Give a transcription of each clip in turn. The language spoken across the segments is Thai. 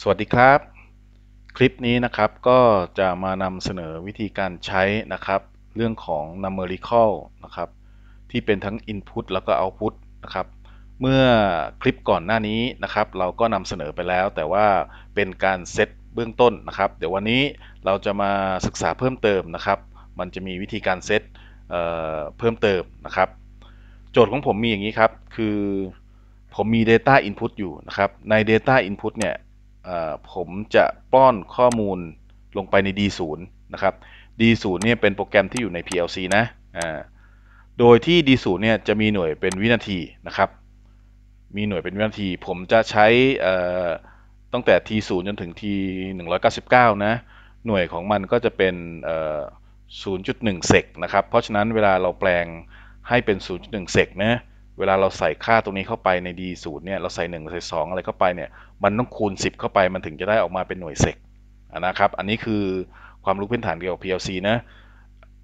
สวัสดีครับ คลิปนี้นะครับก็จะมานำเสนอวิธีการใช้นะครับ เรื่องของ numerical นะครับ ที่เป็นทั้ง input แล้วก็ output นะครับเมื่อคลิปก่อนหน้านี้นะครับ เราก็นำเสนอไปแล้ว แต่ว่าเป็นการเซตเบื้องต้นนะครับ เดี๋ยววันนี้เราจะมาศึกษาเพิ่มเติมนะครับ มันจะมีวิธีการเซตเเพิ่มเติมนะครับ โจทย์ของผมมีอย่างนี้ครับคือผมมี Data Input อยู่นะครับ ใน Data Input เนี่ยผมจะป้อนข้อมูลลงไปใน D0 นะครับ D0 เนี่ยเป็นโปรแกรมที่อยู่ใน PLC นะโดยที่ D0 เนี่ยจะมีหน่วยเป็นวินาทีนะครับ มีหน่วยเป็นวินาที ผมจะใช้ตั้งแต่ T0 จนถึง T199 นะ หน่วยของมันก็จะเป็น0.1เซกนะครับ เพราะฉะนั้นเวลาเราแปลงให้เป็น0.1เซกนะเวลาเราใส่ค่าตรงนี้เข้าไปใน d ์เนี่ยเราใส่ 1 ใส่2อะไรเข้าไปเนี่ยมันต้องคูณ 10 เข้าไปมันถึงจะได้ออกมาเป็นหน่วยเซกนะครับ อันนี้คือความรู้พื้นฐานเกี่ยวกับ PLC นะ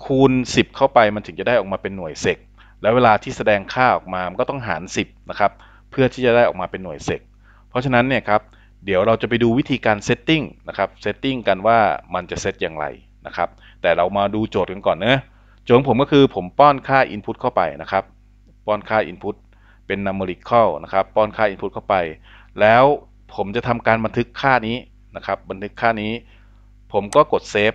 คูณ 10 เข้าไปมันถึงจะได้ออกมาเป็นหน่วยเซกแล้วเวลาที่แสดงค่าออกมา มันก็ต้องหาร 10นะครับเพื่อที่จะได้ออกมาเป็นหน่วยเซกเพราะฉะนั้นเนี่ยครับเดี๋ยวเราจะไปดูวิธีการเซตติ้งนะครับเซตติ้งกันว่ามันจะเซตอย่างไรนะครับแต่เรามาดูโจทย์กันก่อนเนะโจทย์ผมก็คือผมป้อนค่า Input เข้าไปนะครับป้อนค่า Input เป็น numerical นะครับป้อนค่า Input เข้าไป แล้วผมจะทำการบันทึกค่านี้นะครับบันทึกค่านี้ ผมก็กดเซฟ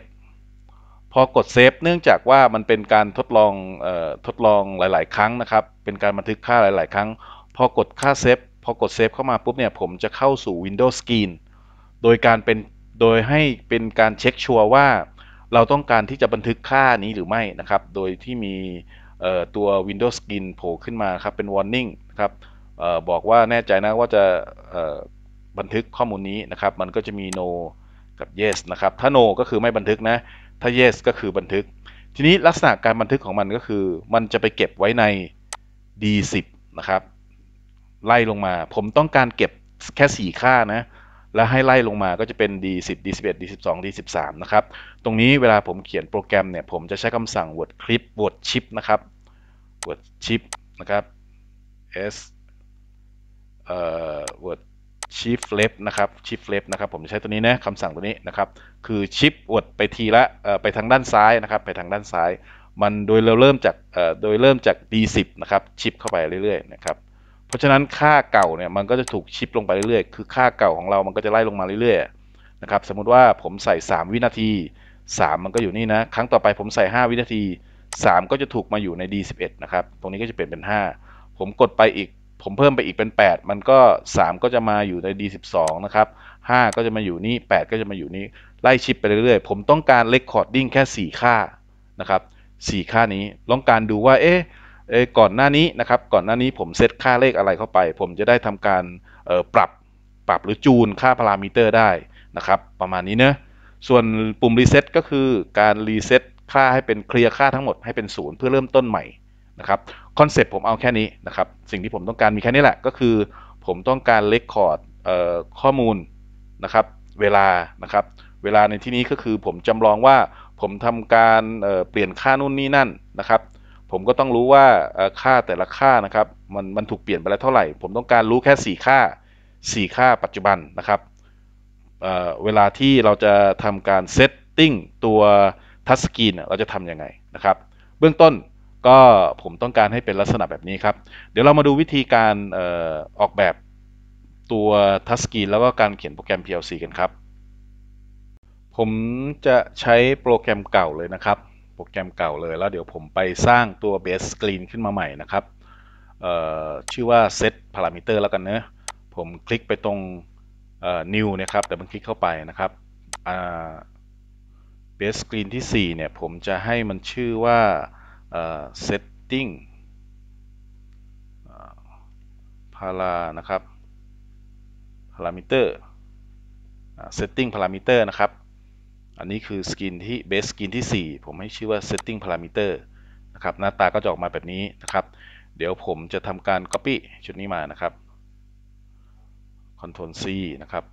พอกดเซฟเนื่องจากว่ามันเป็นการทดลองออทดลองหลาย ๆ ครั้งนะครับ เป็นการบันทึกค่าหลาย ๆ ครั้งพอกดค่าเซฟพอกดเซฟเข้ามาปุ๊บเนี่ยผมจะเข้าสู่ Windows Screen โดยการเป็นโดยให้เป็นการเช็คชัวร์ว่าเราต้องการที่จะบันทึกค่านี้หรือไม่นะครับ โดยที่มีตัว Windows Skin โผล่ขึ้นมาครับ เป็น Warning ครับออบอกว่าแน่ใจนะว่าจะบันทึกข้อมูลนี้นะครับ มันก็จะมี no กับ yes นะครับ ถ้า no ก็คือไม่บันทึกนะ ถ้า yes ก็คือบันทึก ทีนี้ลักษณะการบันทึกของมันก็คือ มันจะไปเก็บไว้ใน d10 นะครับ ไล่ลงมา ผมต้องการเก็บแค่ 4 ค่านะและให้ไล่ลงมาก็จะเป็น D10 D11 D12 D13 นะครับ ตรงนี้เวลาผมเขียนโปรแกรมเนี่ยผมจะใช้คำสั่ง word clip word chip นะครับ word chip นะครับ s เอ่อ word shift left นะครับ shift left นะครับผมจะใช้ตัวนี้นะคำสั่งตัวนี้นะครับ คือ shift word ไปทีละ เออ่ไปทางด้านซ้ายนะครับ ไปทางด้านซ้าย มันโดยเราเริ่มจาก เออ่โดยเริ่มจาก D10 นะครับชิปเข้าไปเรื่อยๆ นะครับเพราะฉะนั้นค่าเก่าเนี่ยมันก็จะถูกชิปลงไปเรื่อยๆ คือ ค่าเก่าของเรา มันก็จะไล่ลงมาเรื่อยๆนะครับสมมุติว่าผมใส่ 3 วินาที 3 มันก็อยู่นี่นะครั้งต่อไป ผมใส่ 5 วินาที 3 ก็จะถูกมาอยู่ใน D11 นะครับตรงนี้ก็จะเปลี่ยนเป็น 5 ผมกดไปอีก ผมเพิ่มไปอีกเป็น 8 มันก็ 3 ก็จะมาอยู่ใน D12 นะครับ5ก็จะมาอยู่นี่8ก็จะมาอยู่นี่ไล่ชิปไปเรื่อยๆผมต้องการเลคอร์ดดิ้งแค่ 4 ค่านะครับ4ค่านี้ต้องการดูว่าเอ๊ะก่อนหน้านี้นะครับก่อนหน้านี้ผมเซตค่าเลขอะไรเข้าไปผมจะได้ทำการปรับปรับหรือจูนค่าพารามิเตอร์ได้นะครับ ประมาณนี้เนะส่วนปุ่มรีเซ็ตก็คือการรีเซ็ตค่าให้เป็นเคลียร์ค่าทั้งหมดให้เป็นศูนย์เพื่อเริ่มต้นใหม่นะครับคอนเซปต์ผมเอาแค่นี้นะครับสิ่งที่ผมต้องการมีแค่นี้แหละก็คือ ผมต้องการเลคคอร์ดข้อมูลนะครับเวลานะครับ เวลาในที่นี้ก็คือผมจำลองว่าผมทำการเปลี่ยนค่านู่นนี่นั่นนะครับผมก็ต้องรู้ว่าค่าแต่ละค่านะครับมันมันถูกเปลี่ยนไปแล้วเท่าไหร่ผมต้องการรู้แค่ 4 ค่า 4 ค่าปัจจุบันนะครับเเวลาที่เราจะทำการเซตติ้งตัวทัชสกรีนเราจะทำยังไงนะครับ เบื้องต้นก็ผมต้องการให้เป็นลักษณะแบบนี้ครับ เดี๋ยวเรามาดูวิธีการออกแบบตัวทัชสกรีนแล้วก็การเขียนโปรแกรม PLC กันครับผมจะใช้โปรแกรมเก่าเลยนะครับโปรแกรมเก่าเลยแล้วเดี๋ยวผมไปสร้างตัวเบสสกรีนขึ้นมาใหม่นะครับ ชื่อว่าเซตพารามิเตอร์แล้วกันเนะผมคลิกไปตรง new นะครับ แต่มันคลิกเข้าไปนะครับเบสสกรีนที่ 4 เนี่ยผมจะให้มันชื่อว่า setting พารานะครับพารามิเตอร์ setting รามิเตอร์นะครับอันนี้คือสกินที่เบสสกินที่4 ผมให้ชื่อว่า setting parameter นะครับหน้าตาก็จะออกมาแบบนี้นะครับ เดี๋ยวผมจะทำการ copy ชุดนี้มานะครับ control c นะครับ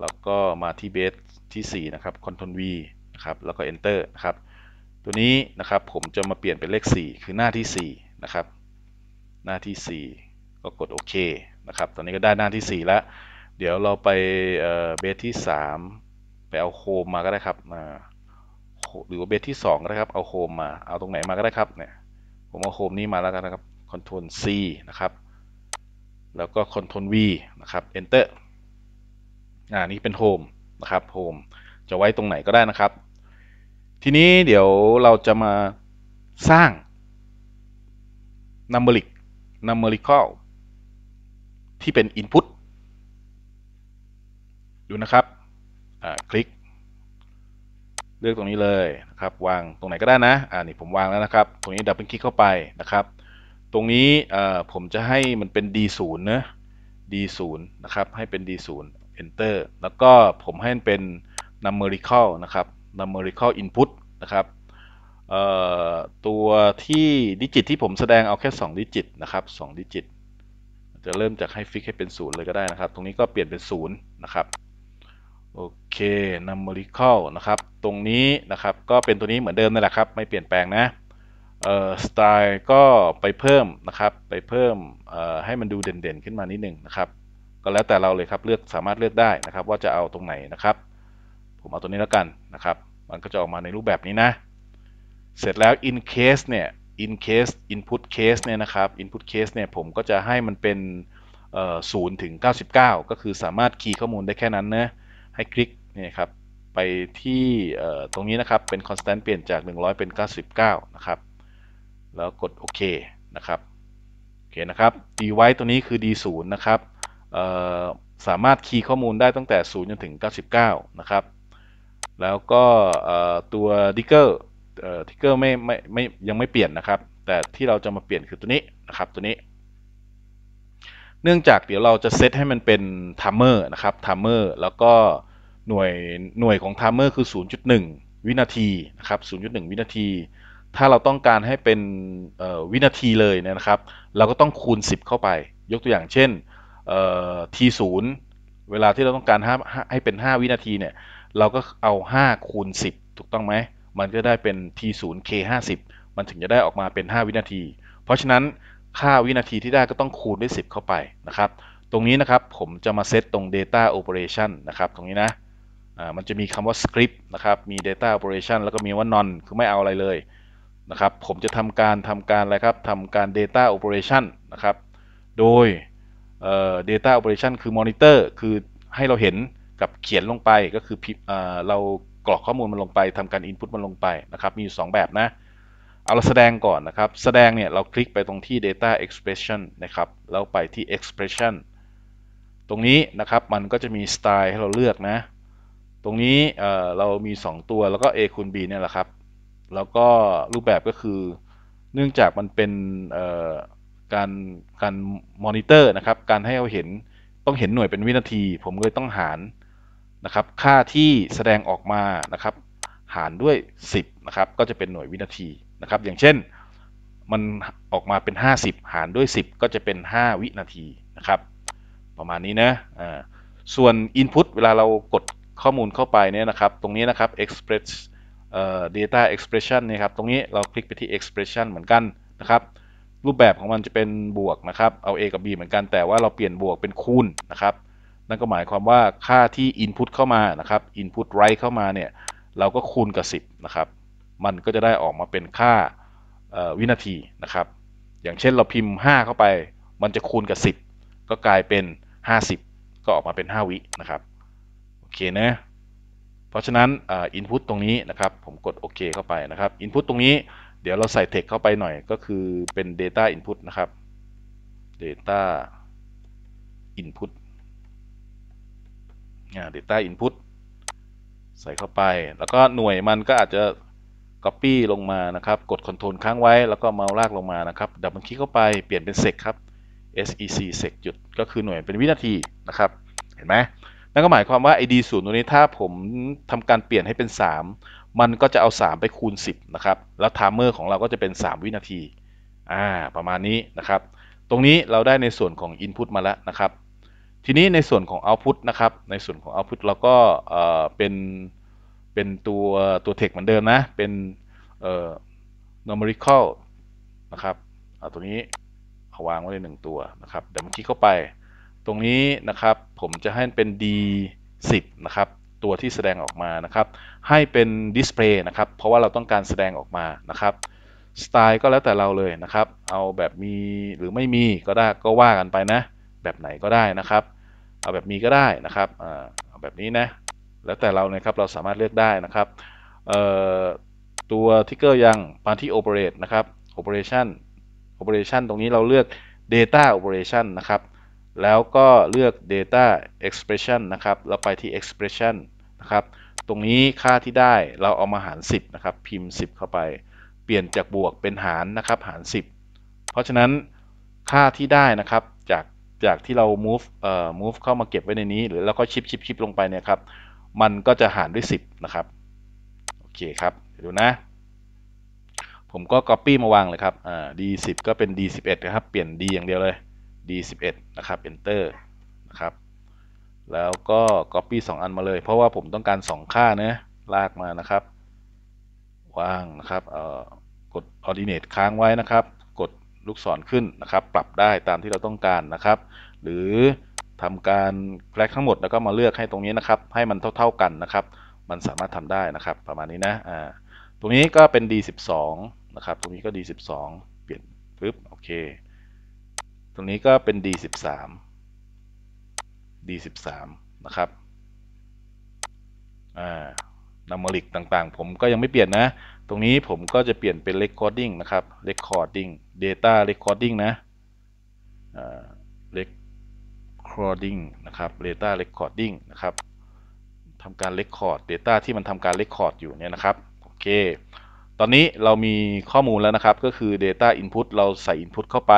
แล้วก็มาที่เบสที่4 นะครับ control v นะครับแล้วก็ enter นะครับตัวนี้นะครับผมจะมาเปลี่ยนเป็นเลข4คือหน้าที่4นะครับหน้าที่ 4 ก็กดโอเคนะครับตอนนี้ก็ได้หน้าที่ 4 แล้ว เดี๋ยวเราไปเบสที่ 3ไปเอาโคมมาก็ได้ครับ มาหรือว่าเบสที่2ก็ได้ครับ เอาโคมมา เอาตรงไหนมาก็ได้ครับ เนี่ย ผมเอาโคมนี้มาแล้วกันนะครับ Ctrl C นะครับ แล้วก็ Ctrl V นะครับ Enter อ่านี่เป็นโฮมนะครับโฮมจะไว้ตรงไหนก็ได้นะครับ ที นี้เดี๋ยวเราจะมาสร้าง numeric numerical ที่เป็น input ดูนะครับคลิก เลือกตรงนี้เลยนะครับ วางตรงไหนก็ได้นะอ่านี่ผมวางแล้วนะครับ ตรงนี้ดับเบิลคลิกเข้าไปนะครับ ตรงนี้ผมจะให้มันเป็น D0 นะ D0 นะครับ ให้เป็น D0 Enter แล้วก็ผมให้มันเป็น numerical นะครับ numerical input นะครับตัวที่ดิจิต ที่ผมแสดงเอาแค่2ดิจิตนะครับ2ดิจิตจะเริ่มจากให้ฟิกให้เป็น0เลยก็ได้นะครับตรงนี้ก็เปลี่ยนเป็น0นะครับโอเคมเบอริคอลนะครับตรงนี้นะครับ ก็เป็นตัวนี้เหมือนเดิมนั่นแหละครับไม่เปลี่ยนแปลงนะเอ่อสไตล์ก็ไปเพิ่มนะครับไปเพิ่มเอ่อให้มันดูเด่นๆขึ้นมานิดนึงนะครับก็แล้วแต่เราเลยครับเลือกสามารถเลือกได้นะครับว่าจะเอาตรงไหนนะครับ ผมเอาตัวนี้แล้วกันนะครับ มันก็จะออกมาในรูปแบบนี้นะ เสร็จแล้ว in case เนี่ย in case input case เนี่ยนะครับ input case เนี่ย ผมก็จะให้มันเป็นศูนย์ถึง99 ก็คือสามารถคีย์ข้อมูลได้แค่นั้นนะให้คลิกนี่ครับไปที่ตรงนี้นะครับเป็นคอนสแตนต์เปลี่ยนจาก100เป็น 99นะครับ แล้วกดโอเค นะครับโอเคนะครับ d ไว้ตัวนี้คือ d 0นะครับสามารถคีย์ข้อมูลได้ตั้งแต่0จนถึง99นะครับ แล้วก็ตัวดิเกอร์ดิกเกอร์ไม่ไม่ไม่ยังไม่เปลี่ยนนะครับแต่ที่เราจะมาเปลี่ยนคือตัวนี้นะครับตัวนี้เนื่องจากเดี๋ยวเราจะเซตให้มันเป็นทัมเมอร์นะครับทัมเมอร์แล้วก็หน่วยหน่วยของทัมเมอร์คือ 0.1 วินาที นะครับ 0.1 วินาที ถ้าเราต้องการให้เป็นวินาทีเลยนะครับ เราก็ต้องคูณ 10 เข้าไป ยกตัวอย่างเช่น t0 เวลาที่เราต้องการให้เป็น 5 วินาทีเนี่ยเราก็เอา 5 คูณ 10 ถูกต้องไหมมันก็ได้เป็น t0 k 50มันถึงจะได้ออกมาเป็น 5 วินาที เพราะฉะนั้นค่าวินาทีที่ได้ก็ต้องคูณด้วย 10 เข้าไปนะครับ ตรงนี้นะครับผมจะมาเซตตรง data operation นะครับตรงนี้นะมันจะมีคำว่า script นะครับมี data operation แล้วก็มีว่า n o n คือไม่เอาอะไรเลยนะครับผมจะทำการทำการอะไรครับทำการ data operation นะครับ โดย data operation คือ monitor คือให้เราเห็นกับเขียนลงไปก็คือเรากรอกข้อมูลมันลงไปทำการ input มันลงไปนะครับมีอยู่2แบบนะเอาเราแสดงก่อนนะครับแสดงเนี่ยเราคลิกไปตรงที่ data expression นะครับแล้วไปที่ expression ตรงนี้นะครับมันก็จะมีสไตล์ให้เราเลือกนะตรงนี้เเรามี 2 ตัวแล้วก็ a คูณ b เนี่ยแหละครับแล้วก็รูปแบบก็คือ เนื่องจากมันเป็นการการมอนิเตอร์นะครับการให้เราเห็นต้องเห็นหน่วยเป็นวินาที ผมเลยต้องหารนะครับค่าที่แสดงออกมานะครับหารด้วย 10นะครับก็จะเป็นหน่วยวินาทีนะครับ อย่างเช่นมันออกมาเป็น 50 หารด้วย 10 ก็จะเป็น 5 วินาทีนะครับประมาณนี้นะส่วน Input เวลาเรากดข้อมูลเข้าไปเนี่ยนะครับตรงนี้นะครับ Express Data Expression นี่ครับ ตรงนี้เราคลิกไปที่ Expression เหมือนกันนะครับ รูปแบบของมันจะเป็นบวกนะครับเอา A กับ B เหมือนกันแต่ว่าเราเปลี่ยนบวกเป็นคูณนะครับ นั่นก็หมายความว่าค่าที่ Input เข้ามานะครับ Input Write เข้ามาเนี่ยเราก็คูณกับ10นะครับมันก็จะได้ออกมาเป็นค่าวินาทีนะครับ อย่างเช่นเราพิมพ์ 5 เข้าไป มันจะคูณกับ 10 ก็กลายเป็น 50 ก็ออกมาเป็น 5 วินะครับ โอเคนะ เพราะฉะนั้นอินพุตตรงนี้นะครับ ผมกดโอเคเข้าไปนะครับอินพุตตรงนี้ เดี๋ยวเราใส่เทคเข้าไปหน่อย ก็คือเป็น data input นะครับ data input อ่า data input ใส่เข้าไป แล้วก็หน่วยมันก็อาจจะ Copy ลงมานะครับ กด Ctrl ค้างไว้ แล้วก็เมาส์ลากลงมานะครับ ดับเบิลคลิก เข้าไป เปลี่ยนเป็น sec ครับ sec sec จุด ก็คือหน่วยเป็นวินาทีนะครับ เห็นไหม นั่นก็หมายความว่า id ศูนย์ตรงนี้ ถ้าผมทำการเปลี่ยนให้เป็น 3 มันก็จะเอา 3 ไปคูณ 10 นะครับ แล้วไทม์เมอร์ของเราก็จะเป็น 3 วินาที อ่า ประมาณนี้นะครับ ตรงนี้เราได้ในส่วนของ input มาแล้วนะครับ ทีนี้ในส่วนของ output นะครับ ในส่วนของ output เราก็เป็นเป็นตัวตัวเทคเหมือนเดิมนะ เป็นเอ่อ numerical นะครับเอาตัวนี้เขาวางไว้ในหนึ่งตัวนะครับเดี๋ยวมันคลิกเข้าไป ตรงนี้นะครับ ผมจะให้เป็น D10 นะครับ ตัวที่แสดงออกมานะครับ ให้เป็น display นะครับ เพราะว่าเราต้องการแสดงออกมานะครับสไตล์ก็แล้วแต่เราเลยนะครับ เอาแบบมีหรือไม่มีก็ได้ ก็ว่ากันไปนะ แบบไหนก็ได้นะครับ เอาแบบมีก็ได้นะครับเอาแบบนี้นะแล้วแต่เราเนะครับ เราสามารถเลือกได้นะครับ ตัวทิกเกอร์ยังมาที่ operate นะครับ operation operation ตรงนี้เราเลือก data operation นะครับแล้วก็เลือก data expression นะครับ เราไปที่ expression นะครับตรงนี้ค่าที่ได้เราเอามาหาร10นะครับพิมพ์ 10 เข้าไป เปลี่ยนจากบวกเป็นหารนะครับหาร10 เพราะฉะนั้นค่าที่ได้นะครับจากจากที่เรา move เอ่อ move เข้ามาเก็บไว้ในนี้ หรือแล้วก็ชิปชิปชิปลงไปเนี่ยครับมันก็จะหารด้วย 10 นะครับโอเคครับ ดู นะ ผมก็ Copy มา วางเลยครับอ่า D10 ก็เป็น D11 นะครับ เปลี่ยน D อย่างเดียวเลย D11 นะครับ Enter นะครับ แล้วก็ Copy 2 อันมาเลย เพราะว่าผมต้องการ 2 ค่า นะ ลากมานะครับ วางนะครับเอ่อกด Ordinate ค้างไว้นะครับ กดลูกศรขึ้นนะครับ ปรับได้ตามที่เราต้องการนะครับ หรือทำการแกลกทั้งหมด แล้วก็ มาเลือกให้ ตรง นี้ นะ ครับ ให้มันเท่า ๆกันนะครับ มันสามารถทำได้นะครับประมาณนี้นะอ่าตรงนี้ก็เป็น D12 นะครับตรงนี้ก็ D12 เปลี่ยนปึ๊บโอเคตรงนี้ก็เป็น D13 D13 นะครับอ่านัมเบอริกต่างๆ ผม ก็ ยัง ไม่เปลี่ยน นะ ตรงนี้ผมก็จะเปลี่ยนเป็น Recording นะครับ Recording Data Recording นะอ่า Rec recording นะครับ data recording นะครับทำการ record data ที่มันทำการ record อยู่ เนี่ยนะครับโอเคตอนนี้เรามีข้อมูลแล้วนะครับก็คือ data input เราใส่ input เข้าไป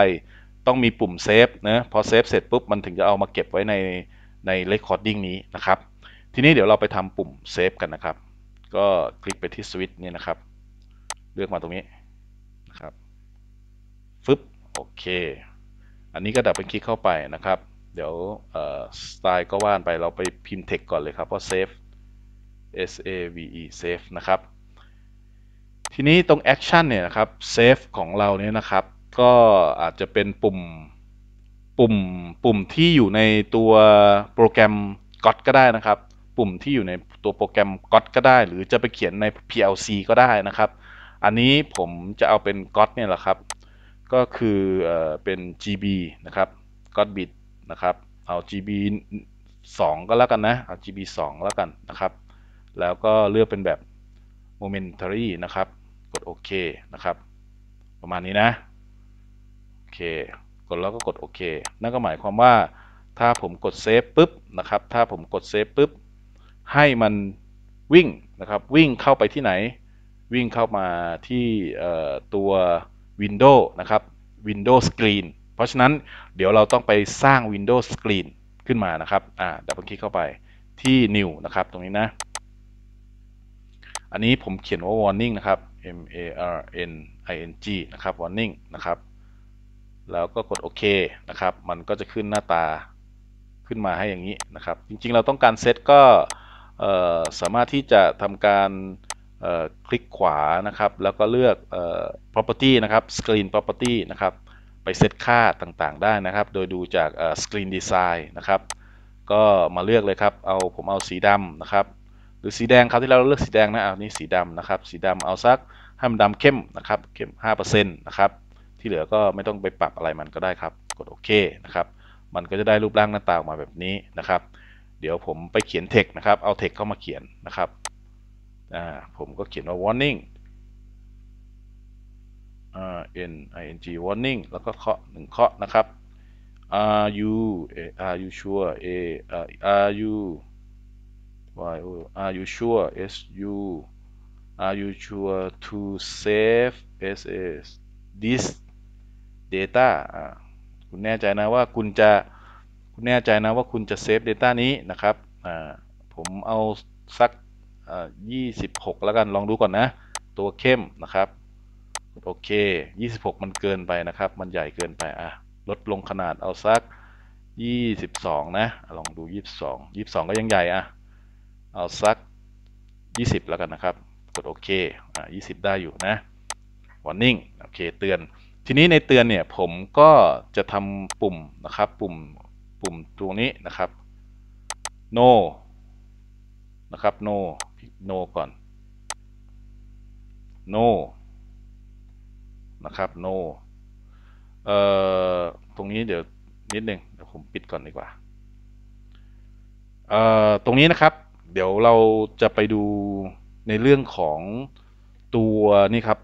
ต้องมีปุ่ม save นะพอ save เสร็จปุ๊บ มันถึงจะเอามาเก็บไว้ในใน recording นี้นะครับ ทีนี้เดี๋ยวเราไปทำปุ่ม save กันนะครับ ก็คลิกไปที่ switch นี่นะครับ เลือกมาตรงนี้นะครับฟึบโอเค อันนี้ก็ดับเป็นคลิกเข้าไปนะครับเดี๋ยวสไตล์ก็ว่านไปเราไปพิมพ์เทคก่อนเลยครับเพรา save S A V E save นะครับทีนี้ตรง action เนี่ยนะครับ save ของเราเนี่ยนะครับ ก็อาจจะเป็นปุ่มปุ่มปุ่มที่อยู่ในตัวโปรแกรม g o t ก็ได้นะครับ ปุ่มที่อยู่ในตัวโปรแกรม g o t ก็ได้ หรือจะไปเขียนใน PLC ก็ได้นะครับ อันนี้ผมจะเอาเป็น g o t เนี่ยแหละครับ ก็คือเป็น GB นะครับ g o t bit นะครับ เอา GB 2 ก็แล้วกันนะเอา GB 2แล้วกันนะครับแล้วก็เลือกเป็นแบบ momentary นะครับ กดโอเคนะครับประมาณนี้นะ โอเค กดแล้วก็กดโอเคนั่นก็หมายความว่าถ้าผมกดเซฟปุ๊บ นะครับ ถ้าผมกดเซฟปุ๊บ ให้มันวิ่งนะครับ วิ่งเข้าไปที่ไหน วิ่งเข้ามาที่ตัว Windows นะครับ Windows Screen เพราะฉะนั้นเดี๋ยวเราต้องไปสร้าง Windows Screen ขึ้นมานะครับ อ่าดับเบิลคลิกเข้าไปที่ New นะครับตรงนี้นะ อันนี้ผมเขียนว่า warning นะครับ M A R N I N G นะครับ warning นะครับ แล้วก็กดโอเคนะครับ มันก็จะขึ้นหน้าตาขึ้นมาให้อย่างนี้นะครับ จริงๆ เราต้องการเซตก็สามารถที่จะทำการคลิกขวานะครับ แล้วก็เลือก property นะครับ screen property นะครับไปเซตค่าต่างๆ ได้นะครับ โดยดูจากสกรีนดีไซน์นะครับ ก็มาเลือกเลยครับ เอาผมเอาสีดำนะครับ หรือสีแดงครับที่เราเลือกสีแดงนะ เอานี่สีดำนะครับ สีดำเอาสักให้มันดำเข้มนะครับ เข้ม 5%นะครับ ที่เหลือก็ไม่ต้องไปปรับอะไรมันก็ได้ครับ กดโอเคนะครับ มันก็จะได้รูปร่างหน้าตาออกมาแบบนี้นะครับ เดี๋ยวผมไปเขียนเทคนะครับ เอาเทคเข้ามาเขียนนะครับ ผมก็เขียนว่า warning r n i n g warning แล้วก็เคาะหนึ่งเคาะนะครับ are you are you sure a are you y o are you sure s u are you sure to save s s this data คุณแน่ใจนะว่าคุณจะ คุณแน่ใจนะว่าคุณจะเซฟ Data นี้นะครับ ผมเอาสัก 26 แล้วกันลองดูก่อนนะ ตัวเข้มนะครับโอเค 26 มันเกินไปนะครับ มันใหญ่เกินไปอ่ะลดลงขนาดเอาสัก 22 นะ ลองดู 22 22 ก็ยังใหญ่อ่ะเอาสัก 20แล้วกันนะครับ กดโอเคอ่ะ20 ได้อยู่นะวอร์นิ่งโอเคเตือน ทีนี้ในเตือนเนี่ยผมก็จะทำปุ่มนะครับ ปุ่มปุ่มตรงนี้นะครับ no นะครับ no no ก่อน no นะครับ no เอ่อตรงนี้ เดี๋ยวนิดนึงเดี๋ยวผมปิดก่อนดีกว่าเอ่อตรงนี้นะครับเดี๋ยวเราจะไปดูในเรื่องของตัวนี่ครับ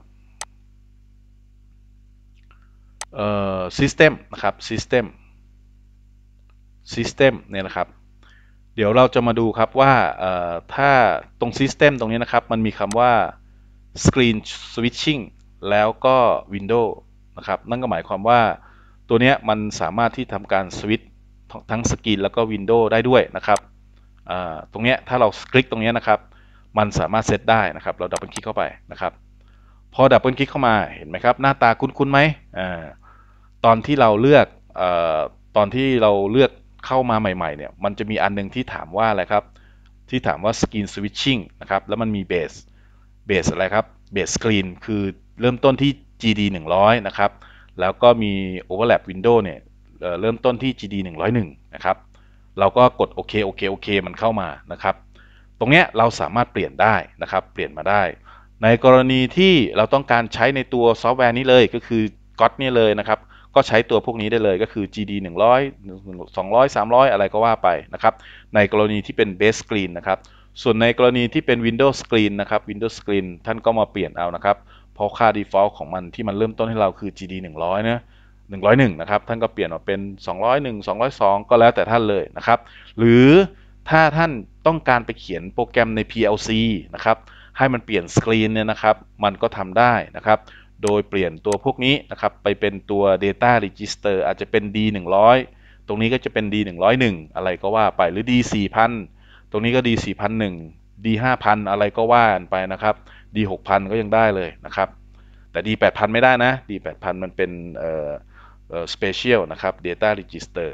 เอ่อ system นะครับ system system เนี่ยนะครับเดี๋ยวเราจะมาดูครับว่าเอ่อถ้าตรง system ตรงนี้นะครับมันมีคำว่า screen switching แล้วก็ Windows นะครับ นั่นก็หมายความว่า ตัวนี้มันสามารถที่ทำการสวิตทั้งสกรีนแล้วก็ Windows ได้ด้วยนะครับตรงนี้ถ้าเราคลิกตรงนี้นะครับ มันสามารถเซตได้นะครับ เราดับเบิลคลิกเข้าไปนะครับ พอดับเบิลคลิกเข้ามา เห็นไหมครับ หน้าตาคุ้นๆไหมตอนที่เราเลือกอตอนที่เราเลือกเข้ามาใหม่ๆเนี่ย มันจะมีอันนึงที่ถามว่าอะไรครับ ที่ถามว่าสกรีนสวิตชิ่งนะครับ แล้วมันมีเบส เบสอะไรครับ เบสสกรีนคือเริ่มต้นที่ GD 100นะครับ แล้วก็มี Overlap Window เนี่ยเริ่มต้นที่ GD 101นะครับ เราก็กดโอเค โอเค โอเค มันเข้ามานะครับ ตรงเนี้ยเราสามารถเปลี่ยนได้นะครับ เปลี่ยนมาได้ ในกรณีที่เราต้องการใช้ในตัวซอฟต์แวร์นี้เลยก็คือก o t นี่เลยนะครับ ก็ใช้ตัวพวกนี้ได้เลยก็คือ GD 100 200 300 อะไรก็ว่าไปนะครับ ในกรณีที่เป็น Base Screen นะครับ ส่วนในกรณีที่เป็น Windows Screen นะครับ Windows Screen ท่านก็มาเปลี่ยนเอานะครับราะค่า default ของ มัน ที่ มัน เริ่มต้นให้เรา คือ GD 100นะ101 นะครับ ท่านก็เปลี่ยนมาเป็น 201 202 ก็แล้วแต่ท่านเลยนะครับ หรือถ้าท่านต้องการไปเขียนโปรแกรมใน PLC นะครับ ให้มันเปลี่ยนสกรีนเนี่ยนะครับมันก็ทำได้นะครับ โดยเปลี่ยนตัวพวกนี้ นะครับไปเป็นตัว Data Register อาจจะเป็น D 100ตรงนี้ก็จะเป็น D 101อะไรก็ว่าไปหรือ D 4000ตรงนี้ก็ D 4001 D 5000อะไรก็ว่ากันไปนะครับ D 6 0 0 ก็ยังได้เลยนะครับ แต่ D 8 0 0ไม่ได้นะ D 8 0 0 มันเป็นเอ่อเอ่อ special นะครับ data register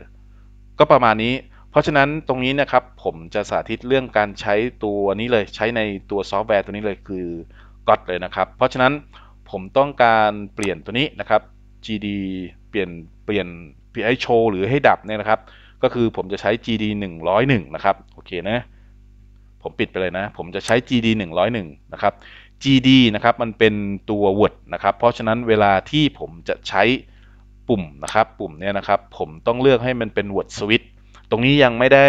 ก็ประมาณนี้ เพราะฉะนั้นตรงนี้นะครับผมจะสาธิตเรื่องการใช้ตัวนี้เลย ใช้ในตัวซอฟต์แวร์ตัวนี้เลยคือ GOT เลยนะครับ เพราะฉะนั้นผมต้องการเปลี่ยนตัวนี้นะครับ GD เปลี่ยนเปลี่ยนไอโชหรือให้ดับเนี่ยนะครับ ก็คือผมจะใช้ GD 101 นะครับ โอเคนะ ผมปิดไปเลยนะผมจะใช้ GD 101 นะครับ GD นะครับ มันเป็นตัว Word นะครับ เพราะฉะนั้นเวลาที่ผมจะใช้ปุ่มนะครับ ปุ่มเนี่ยนะครับ ผมต้องเลือกให้มันเป็น Word Switch ตรงนี้ยังไม่ได้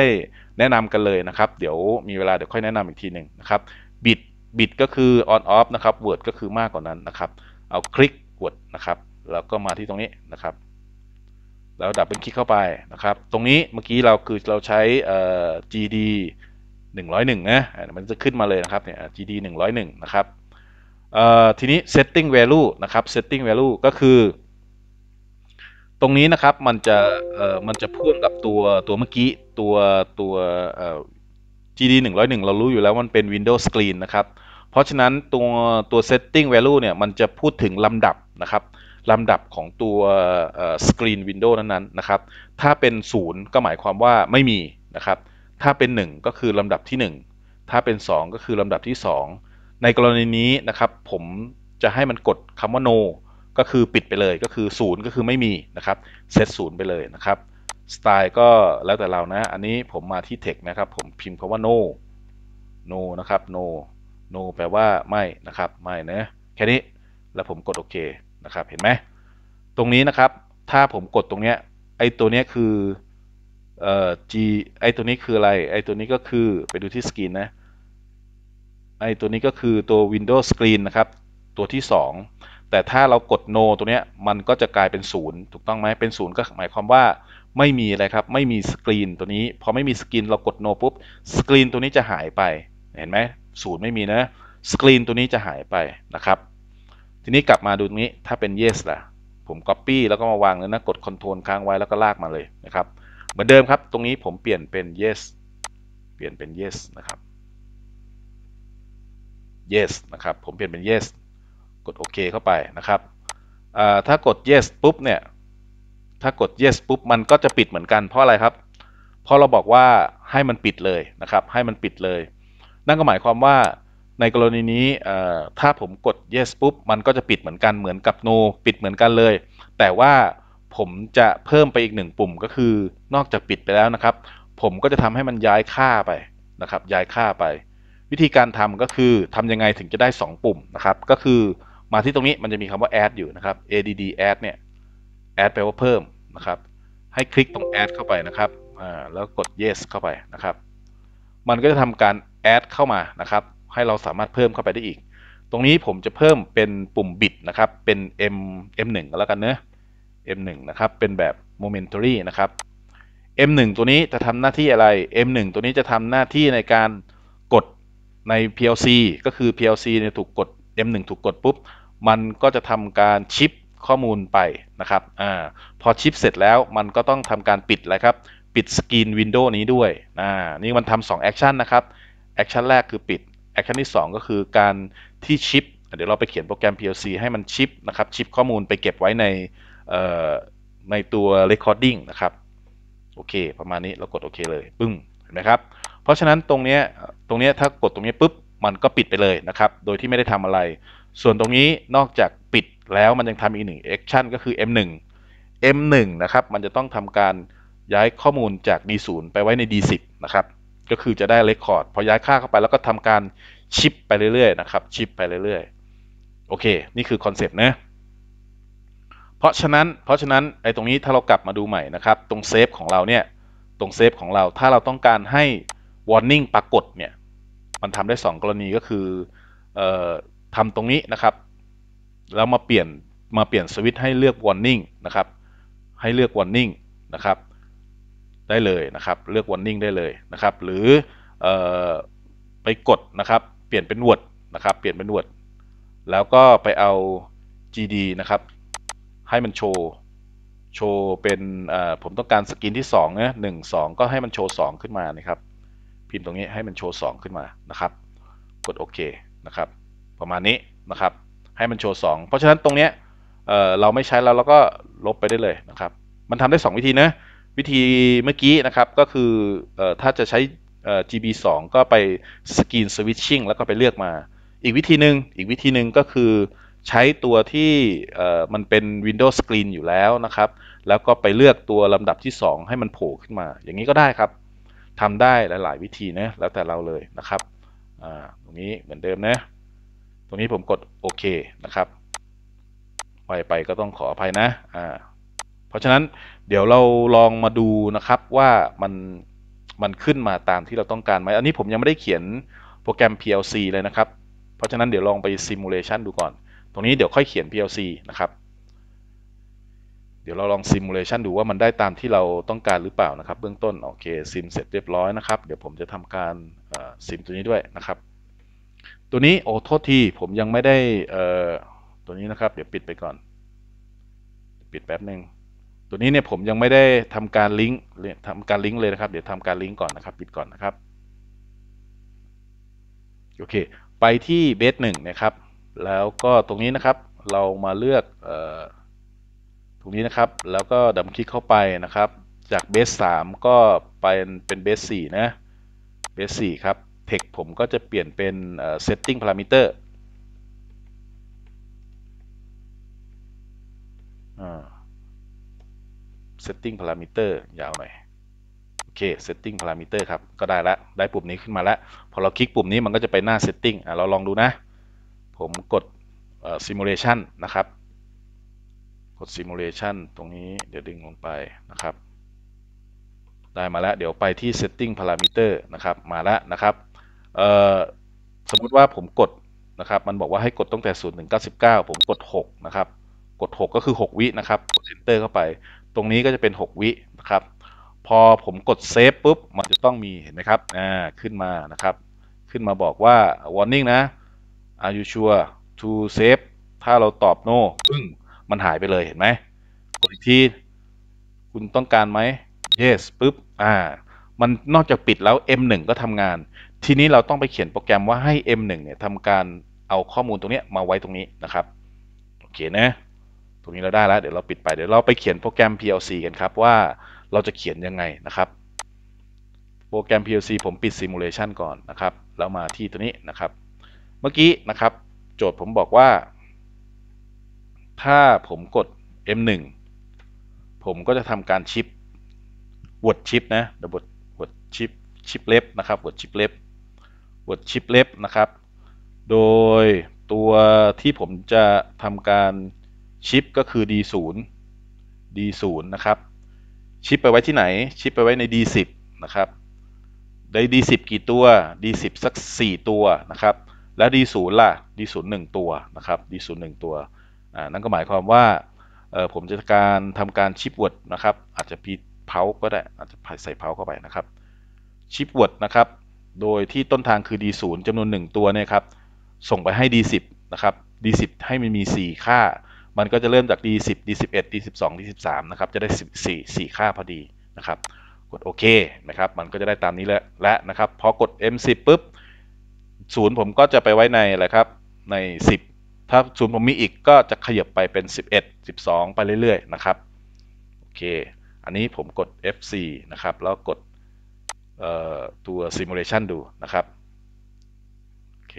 แนะนำกันเลยนะครับ เดี๋ยวมีเวลาเดี๋ยวค่อยแนะนำอีกทีหนึ่งนะครับ บิดบิดก็คือ on off นะครับ Word ก็คือมากกว่านั้นนะครับ เอาคลิก Word นะครับ แล้วก็มาที่ตรงนี้นะครับ แล้วดับเป็นคลิกเข้าไปนะครับ ตรงนี้เมื่อกี้เราคือเราใช้ GD 101นะ มันจะขึ้นมาเลยนะครับ เนี่ย GD 101 นะครับทีนี้ setting value นะครับ setting value ก็คือ ตรงนี้นะครับมันจะมันจะพ่วงกับตัวตัวเมื่อกี้ตัวตัว GD 101เรารู้อยู่แล้วมันเป็น Windows Screen นะครับเพราะฉะนั้นตัวตัว setting value เนี่ยมันจะพูดถึงลำดับนะครับลำดับของตัว screen window นั้น ๆ นะครับ ถ้าเป็น 0 ก็หมายความว่าไม่มีนะครับถ้าเป็น 1 ก็คือลำดับที่ 1 ถ้าเป็น 2 ก็คือลำดับที่ 2ในกรณีนี้ นะครับ ผมจะให้มันกดคำว่า no ก็คือปิดไปเลยก็คือศูนย์ก็คือไม่มี นะ ครับเซตศูนย์ไปเลย นะ ครับสไตล์ก็แล้วแต่เรา นะอันนี้ผมมาที่ text นะ ครับ ผมพิมพ์คำว่า no no นะครับ no no แปลว่าไม่ นะ ครับไม่นะแค่นี้แล้วผมกดโอเคนะครับเห็นไหมตรงนี้ นะ ครับ ถ้าผมกดตรงเนี้ยไอตัว เนี้ย คือเอ่อ g ไอตัวนี้คืออะไรไอตัวนี้ก็คือไปดูที่สกรีนนะไอตัวนี้ก็คือตัว Windows Screen นะครับ ตัวที่ 2 แต่ถ้าเรากด no ตัวเนี้ยมันก็จะกลายเป็น 0 ถูกต้องไหมเป็น0ก็หมายความว่าไม่มีอะไรครับ ไม่มีสกรีนตัวนี้ พอ ไม่มีสกรีนเรากด no ปุ๊บสกรีนตัวนี้จะหายไปเห็นไหมศูนย์ไม่มีนะสกรีนตัวนี้จะหายไปนะครับทีนี้กลับมาดูตรงนี้ถ้าเป็น yes ล่ะ ผม copy แล้วก็มาวางเลยนะกด control ค้างไว้แล้วก็ลากมาเลยนะครับ เหมือนเดิมครับ ตรงนี้ผมเปลี่ยนเป็น yes เปลี่ยนเป็น yes นะครับ yes นะครับ ผมเปลี่ยนเป็น yes กดโอเคเข้าไป นะครับถ้ากด yes ปุ๊บเนี่ย ถ้ากด yes ปุ๊บ มันก็จะปิดเหมือนกันเพราะอะไรครับ เพราะเราบอกว่าให้มันปิดเลยนะครับ ให้มันปิดเลย นั่นก็หมายความว่าในกรณีนี้ถ้าผมกด yes ปุ๊บ มันก็จะปิดเหมือนกัน เหมือนกับ no ปิดเหมือนกันเลย แต่ว่าผมจะเพิ่มไปอีกหนึ่งปุ่มก็คือ นอกจากปิดไปแล้วนะครับ ผมก็จะทำให้มันย้ายค่าไปนะครับ ย้ายค่าไปวิธีการทำก็คือทำยังไงถึงจะได้ 2 ปุ่มนะครับ ก็คือมาที่ตรงนี้มันจะมีคำว่า add อยู่นะครับ add add เนี่ย add แปลว่าเพิ่มนะครับ ให้คลิกตรง add เข้าไปนะครับอ่าแล้วกด yes เข้าไปนะครับมันก็จะทำการ add เข้ามานะครับให้เราสามารถเพิ่มเข้าไปได้อีก ตรงนี้ผมจะเพิ่มเป็นปุ่มบิดนะครับเป็น m m1 ก็แล้วกันเนะ m1 นะครับเป็นแบบ momentary นะครับ m1 ตัวนี้จะทำหน้าที่อะไร m1 ตัวนี้จะทำหน้าที่ในการใน PLC ก็คือ PLC เนี่ยถูกกด M1 ถูกกดปุ๊บ มันก็จะทำการชิปข้อมูลไปนะครับอ่าพอชิปเสร็จแล้วมันก็ต้องทำการปิดอะไรครับ ปิดสกรีนวินโดว์นี้ด้วยอ่านี่มันทำสองแอคชั่นนะครับแอคชั่น แรกคือปิด แอคชั่นที่ 2 ก็คือการที่ชิป เดี๋ยวเราไปเขียนโปรแกรม PLC ให้มันชิปนะครับชิปข้อมูลไปเก็บไว้ในในตัว recording นะครับโอเคประมาณนี้เรากดโอเค เลยปึ้งเห็นไหมครับเพราะฉะนั้นตรงนี้ตรงนี้ถ้ากดตรงนี้ปุ๊บมันก็ปิดไปเลยนะครับโดยที่ไม่ได้ทำอะไร ส่วนตรงนี้นอกจากปิดแล้วมันยังทำอีกหนึ่งแอคชั่นก็คือ M1 M1 นะครับมันจะต้องทำการย้ายข้อมูลจาก D0 ไปไว้ใน D10 นะครับก็คือจะได้เรคคอร์ดพอย้ายค่าเข้าไปแล้วก็ทำการชิปไปเรื่อยๆนะครับชิปไปเรื่อยๆโอเคนี่คือคอนเซปต์นะเพราะฉะนั้น เพราะฉะนั้นไอ้ตรงนี้ถ้าเรากลับมาดูใหม่นะครับ ตรงเซฟของเราเนี่ยตรงเซฟของเราถ้าเราต้องการให้ warning ปรากฏเนี่ย มันทำได้ 2 กรณีก็คือออทำตรงนี้นะครับแล้วมาเปลี่ยนมาเปลี่ยนสวิตช์ให้เลือก warning นะครับให้เลือก warning นะครับ ได้เลยนะครับเลือก warning ได้เลยนะครับหรือออไปกดนะครับเปลี่ยนเป็นว o ดนะครับ เปลี่ยนเป็นว o ดแล้วก็ไปเอา GD นะครับ ให้มันโชว์ โชว์เป็นผมต้องการสกินที่2นะหนึ่งสองก็ให้มันโชว์2ขึ้นมานะครับพิมพ์ตรงนี้ให้มันโชว์2ขึ้นมานะครับ กดโอเคนะครับ ประมาณนี้นะครับ ให้มันโชว์2เพราะฉะนั้นตรงเนี้ยเเราไม่ใช้แล้วเราก็ลบไปได้เลยนะครับ มันทำได้ 2 วิธีนะ วิธีเมื่อกี้นะครับก็คืออถ้าจะใช้ GB 2ก็ไปสกรีนสวิตชิ่งแล้วก็ไปเลือกมา อีกวิธีหนึ่งอีกวิธีหนึ่งก็คือใช้ตัวที่มันเป็น Windows Screen อยู่แล้วนะครับ แล้วก็ไปเลือกตัวลำดับที่ 2 ให้มันโผล่ขึ้นมา อย่างนี้ก็ได้ครับทำ ได้หลาย ๆ วิธีนะแล้วแต่เราเลยนะครับ ตรงนี้เหมือนเดิมนะตรงนี้ผมกด โอเค นะครับไปไปก็ต้องขออภัยนะอ่าเพราะฉะนั้นเดี๋ยวเราลองมาดูนะครับว่ามันมัน ขึ้นมาตามที่เราต้องการไหมอันนี้ผมยังไม่ได้เขียนโปรแกรม PLC เลยนะครับ เพราะฉะนั้นเดี๋ยวลองไปซิมูเลชันดูก่อน ตรงนี้เดี๋ยวค่อยเขียน PLC นะครับดี๋ยว เราลองซิมูเลชันดูว่ามันได้ตามที่เราต้องการหรือเปล่านะครับเบื้องต้นโอเคซิมเสร็จเรียบร้อยนะครับเดี๋ยวผมจะทำการซิมตัวนี้ด้วยนะครับ ตัวนี้โอ้โทษทีผมยังไม่ได้ตัวนี้นะครับ เดี๋ยวปิดไปก่อน ปิดแป๊บหนึ่งตัวนี้เนี่ยผมยังไม่ได้ทำการลิงก์ทำการลิงก์เลยนะครับเดี๋ยวทำการลิงก์ก่อนนะครับปิดก่อนนะครับโอเคไปที่เบสหนึ่งนะครับ แล้วก็ตรงนี้นะครับเรามาเลือกลุนี้นะครับ แล้วก็ดับคลิกเข้าไปนะครับ จากเบสสามก็ไปเป็นเบสสี่นะ เบสสี่ครับ เทคผมก็จะเปลี่ยนเป็น setting parameter เซตติ้งพารามิเตอร์ยาวหน่อย โอเคเซตติ้งพารามิเตอร์ครับ ก็ได้ละ ได้ปุ่มนี้ขึ้นมาละพอเราคลิกปุ่มนี้มันก็จะไปหน้าเซตติ้งอ่ะ เราลองดูนะ ผมกดซิมูเลชันนะครับกด simulation ตรงนี้เดี๋ยวดึงลงไปนะครับ ได้มาแล้วเดี๋ยวไปที่ setting parameter นะครับ มาแล้วนะครับ สมมุติว่าผมกดนะครับ มันบอกว่าให้กดตั้งแต่0ถึงผมกด 6 นะครับ กด 6 ก็คือ 6 วินะครับ กด enter เข้าไป ตรงนี้ก็จะเป็น 6 วินะครับ พอผมกด save ปุ๊บ มันจะต้องมีเห็นไหมครับ อ่า ขึ้นมานะครับ ขึ้นมาบอกว่า warning นะ are you sure to save ถ้าเราตอบ no ปึ้งมัน หายไปเลยเห็นไหมกดอีกทีคุณต้องการไหม yes ปุ๊บ อ่า มันนอกจากปิดแล้ว M1 ก็ทำงาน ทีนี้เราต้องไปเขียนโปรแกรมว่าให้ M1 เนี่ยทำการเอาข้อมูลตรงนี้มาไว้ตรงนี้นะครับ โอเคนะ ตรงนี้เราได้ แล้ว เดี๋ยวเราปิดไป เดี๋ยวเราไปเขียนโปรแกรม PLC กัน ครับ ว่าเราจะเขียนยังไงนะครับ โปรแกรม PLC ผมปิด Simulation ก่อนนะครับ แล้วมาที่ตัวนี้นะครับ เมื่อกี้นะครับ โจทย์ผมบอกว่าถ้าผมกด M1 ผมก็จะทำการชิปวดชิปนะดะบบวดชิปชิป เล็บนะครับวดชิปเล็บวดชิปเล็บนะครับ โดยตัวที่ผมจะทำการ ชิป ก็คือ D0 D0 นะครับ ชิปไปไว้ที่ไหน ชิปไปไว้ใน D10 นะครับ ได้ D10 กี่ตัว D10 สัก 4 ตัวนะครับ แล้ว D0 ล่ะ D0 1 ตัวนะครับ D0 1 ตัวนั่นก็หมายความว่าผมจะการทำการชิปวดนะครับ อาจจะพีดเพาก็ได้อาจจะใส่เพาเข้าไปนะครับชิปวดนะครับโดยที่ต้นทางคือ D0 จำนวน1ตัวเนี่ยครับส่งไปให้ D10 นะครับ D10 ให้มันมี 4 ค่า มันก็จะเริ่มจาก D10 D11 D12 D13 นะครับจะได้ส4 4 ค่าพอดีนะครับกดโอเคนะครับ มันก็จะได้ตามนี้แล้วและนะครับพอกด M10 ปุ๊บศูนย์ผมก็จะไปไว้ในอะไรครับใน10ถ้าศูมลผมี อีกก็จะขยับ ไปเป็น 11 12 ไปเรื่อยๆ นะครับ โอเค อันนี้ผมกด F4 นะ ครับ แล้วกดตัว simulation ดูนะครับ โอเค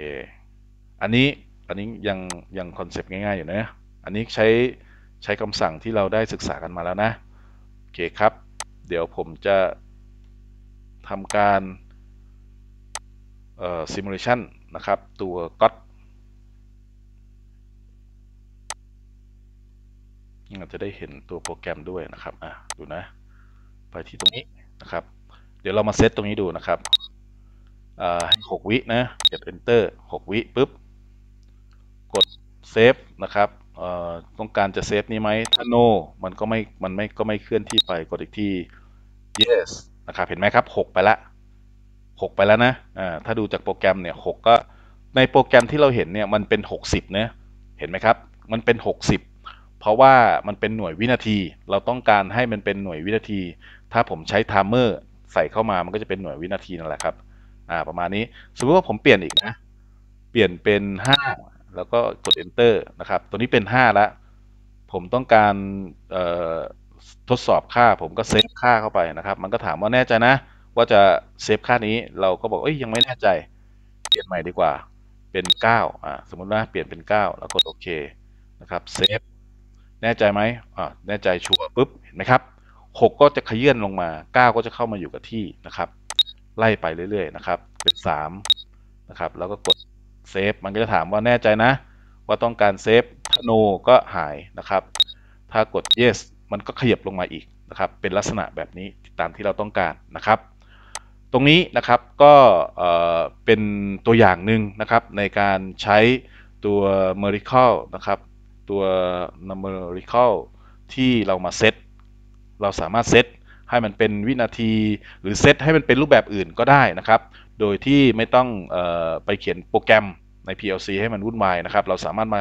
อันนี้ อันนี้ ยัง ยัง คอนเซปต์ง่าย ๆ อยู่นะอันนี้ใช้ใช้คำสั่งที่เราได้ศึกษากันมาแล้วนะ โอเค ครับ เดี๋ยวผมจะทำการ simulation นะ ครับ ตัว g o t จะได้เห็นตัวโปรแกรมด้วยนะครับ อ่ะดูนะ ไปที่ตรงนี้นะครับ เดี๋ยวเรามาเซตตรงนี้ดูนะครับอ่าหกวินะกด enter หกวิปุ๊บ กดเซฟนะครับอ่ต้องการจะเซฟนี้ไหมถ้า no มันก็ไม่ มันไม่ก็ไม่เคลื่อนที่ไป กดอีกที่ yes นะครับ เห็นไหมครับหกไปละกไปแล้วนะ อ่า ถ้าดูจากโปรแกรมเนี่ยหกก็ ในโปรแกรมที่เราเห็นเนี่ย มันเป็นหกสิบเนะเห็นไหมครับ มันเป็นหกสิบราะว่ามันเป็นหน่วยวินาที เราต้องการให้มันเป็นหน่วยวินาที ถ้าผมใช้ไทม์เมอร์ใส่เข้ามา มันก็จะเป็นหน่วยวินาทีนั่นแหละครับอ่าประมาณนี้ สมมติว่าผมเปลี่ยนอีกนะ เปลี่ยนเป็น 5 แล้วก็กด enter นะครับ ตัวนี้เป็น 5 แล้ว ผมต้องการทดสอบค่า ผมก็เซฟค่าเข้าไปนะครับ มันก็ถามว่าแน่ใจนะ ว่าจะเซฟค่านี้ เราก็บอกเอ้ยยังไม่แน่ใจ เปลี่ยนใหม่ดีกว่า เป็น9อ่าสมมติว่าเปลี่ยนเป็น 9 แล้วกดโอเคนะครับ เซฟแน่ใจไหมอ่าแน่ใจ ชัวร์ปุ๊บ เห็นไหมครับหกก็จะขยื่นลงมาเก้าก็จะเข้ามาอยู่กับที่นะครับ ไล่ไปเรื่อย ๆนะครับ เป็นสามนะครับ แล้วก็กดเซฟ มันก็จะถามว่าแน่ใจนะ ว่าต้องการเซฟถ้าก็หายนะครับ ถ้ากด yes มันก็ขยับลงมาอีกนะครับ เป็นลักษณะแบบนี้ตามที่เราต้องการนะครับ ตรงนี้นะครับ ก็เป็นตัวอย่างหนึ่งนะครับในการใช้ตัว m e r i c l e นะครับตัว numerical ที่เรามา เซต เราสามารถเซตให้มันเป็นวินาทีหรือเซตให้มันเป็นรูปแบบอื่นก็ได้นะครับโดยที่ไม่ต้องออไปเขียนโปรแกรมใน PLC ให้มันวุ่นวายนะครับ เราสามารถมา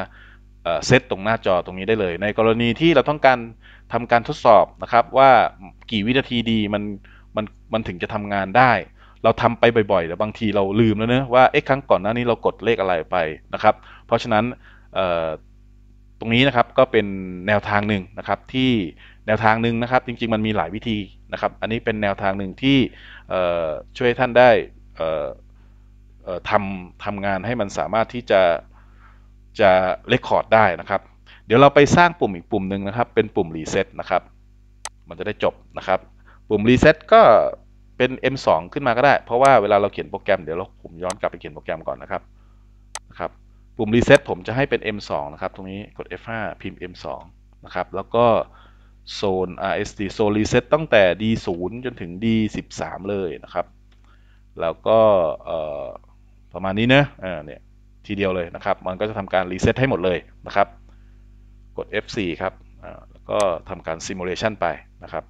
เซตตรงหน้าจอตรงนี้ได้เลย ในกรณีที่เราต้องการทำการทดสอบนะครับว่ากี่วินาทีดีมันมันมันถึงจะทำงานได้ เราทำไปบ่อยๆแต่บางทีเราลืมแล้วเนะว่าเอ๊ะครั้งก่อนหน้านี้เรากดเลขอะไรไปนะครับ เพราะฉะนั้นตรงนี้นะครับก็เป็นแนวทางหนึ่งนะครับที่แนวทางหนึ่งนะครับจริงๆมันมีหลายวิธีนะครับอันนี้เป็นแนวทางหนึ่งที่ช่วยท่านได้ทำทำงานให้มันสามารถที่จะจะเลคคอร์ดได้นะครับเดี๋ยวเราไปสร้างปุ่มอีกปุ่มหนึ่งนะครับเป็นปุ่มรีเซ็ตนะครับมันจะได้จบนะครับปุ่มรีเซ็ตก็เป็น M2 ขึ้นมาก็ได้ เพราะว่าเวลาเราเขียนโปรแกรมเดี๋ยวเราผมย้อนกลับไปเขียนโปรแกรมก่อนนะครับนะครับปุ่มรีเซ็ตผมจะให้เป็น M2 นะครับ ตรงนี้ กด F5 พิมพ์ M2 นะครับ แล้วก็โซน RSD โซนรีเซ็ตตั้งแต่ D0 จนถึง D13 เลยนะครับ แล้วก็ประมาณนี้นะ อ่า เนี่ย ทีเดียวเลยนะครับ มันก็จะทำการ รีเซ็ตให้หมดเลยนะครับ กด F4 ครับแล้วก็ทำการซิมูเลชันไปนะครับ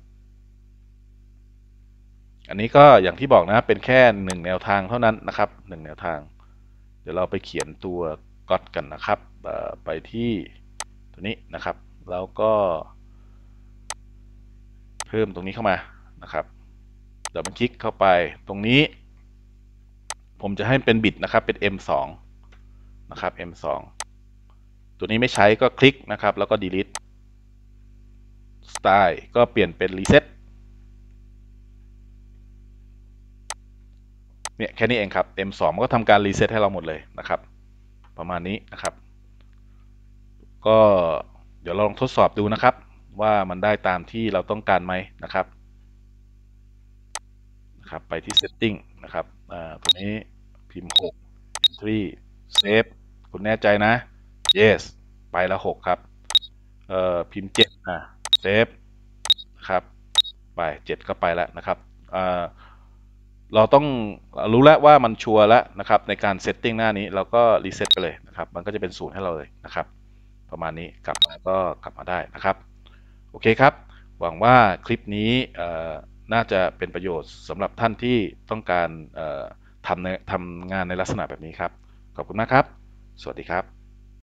อันนี้ก็อย่างที่บอกนะ เป็นแค่ 1 แนวทางเท่านั้น นะครับ 1 แนวทาง เดี๋ยวเราไปเขียนตัวก็ตกัน นะครับ ไปที่ตัวนี้นะครับ แล้ว ก็ เพิ่มตรงนี้เข้ามานะครับเดี๋ยวมันคลิกเข้าไปตรงนี้ ผมจะให้ เป็นบิตนะครับเป็น M2 นะครับ M2 ตัวนี้ไม่ใช้ก็คลิกนะครับ แล้วก็ delete style ก็เปลี่ยนเป็น reset เนี่ยแค่ นี้ เอง ครับ M2 มันก็ทำการรีเซ็ตให้เราหมดเลยนะครับประมาณนี้นะครับ ก็เดี๋ยวลองทดสอบดูนะครับว่ามันได้ตามที่เราต้องการไหมนะครับ นะครับ ไปที่ setting นะครับ อ่าตัวนี้พิมพ์6 entry save คุณแน่ใจนะ yes ไปละ6ครับ เอ่อพิมพ์7อ่ะ save นะครับ ไป7ก็ไปแล้วนะครับ อ่าเราต้องรู้แล้วว่ามันชัวร์แล้วนะครับในการเซตติ้งหน้านี้เราก็รีเซ็ตไปเลยนะครับ มันก็จะเป็นศูนย์ให้เราเลยนะครับ ประมาณนี้กลับมาก็กลับมาได้นะครับ โอเคครับ หวังว่าคลิปนี้น่าจะเป็นประโยชน์สำหรับท่านที่ต้องการทำทำงานในลักษณะแบบนี้ครับ ขอบคุณมากครับ สวัสดีครับ